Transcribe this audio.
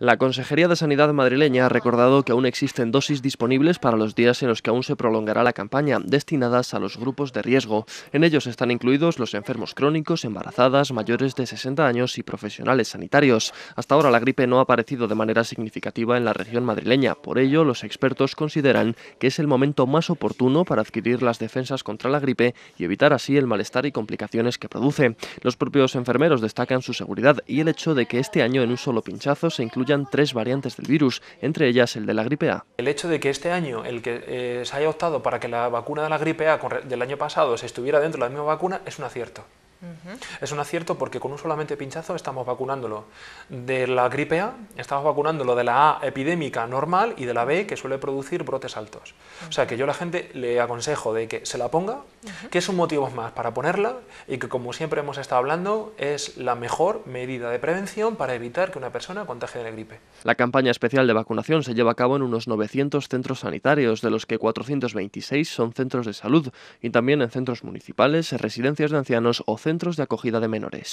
La Consejería de Sanidad madrileña ha recordado que aún existen dosis disponibles para los días en los que aún se prolongará la campaña, destinadas a los grupos de riesgo. En ellos están incluidos los enfermos crónicos, embarazadas, mayores de 60 años y profesionales sanitarios. Hasta ahora la gripe no ha aparecido de manera significativa en la región madrileña. Por ello, los expertos consideran que es el momento más oportuno para adquirir las defensas contra la gripe y evitar así el malestar y complicaciones que produce. Los propios enfermeros destacan su seguridad y el hecho de que este año en un solo pinchazo se incluye tres variantes del virus, entre ellas el de la gripe A. El hecho de que este año el que eh, se haya optado para que la vacuna de la gripe A del año pasado se estuviera dentro de la misma vacuna es un acierto. Es un acierto porque con un solamente pinchazo estamos vacunándolo de la gripe A, estamos vacunándolo de la A epidémica normal y de la B que suele producir brotes altos. O sea que yo a la gente le aconsejo de que se la ponga, que es un motivo más para ponerla y que como siempre hemos estado hablando es la mejor medida de prevención para evitar que una persona contagie de la gripe. La campaña especial de vacunación se lleva a cabo en unos 900 centros sanitarios, de los que 426 son centros de salud y también en centros municipales, residencias de ancianos o centros centros de acogida de menores.